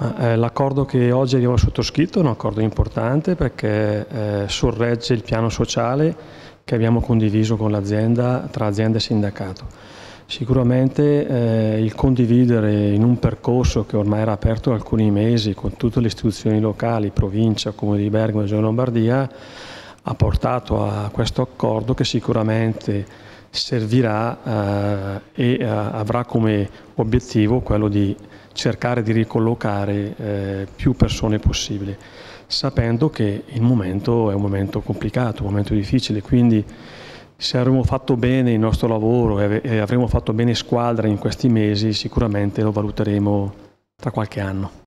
Eh, l'accordo che oggi abbiamo sottoscritto è un accordo importante perché eh, sorregge il piano sociale che abbiamo condiviso con l'azienda, tra azienda e sindacato. Sicuramente eh, il condividere in un percorso che ormai era aperto da alcuni mesi con tutte le istituzioni locali, provincia, comune di Bergamo e Regione Lombardia, ha portato a questo accordo che sicuramente servirà eh, e eh, avrà come obiettivo quello di cercare di ricollocare eh, più persone possibile, sapendo che il momento è un momento complicato, un momento difficile, quindi se avremo fatto bene il nostro lavoro e avremo fatto bene squadra in questi mesi, sicuramente lo valuteremo tra qualche anno.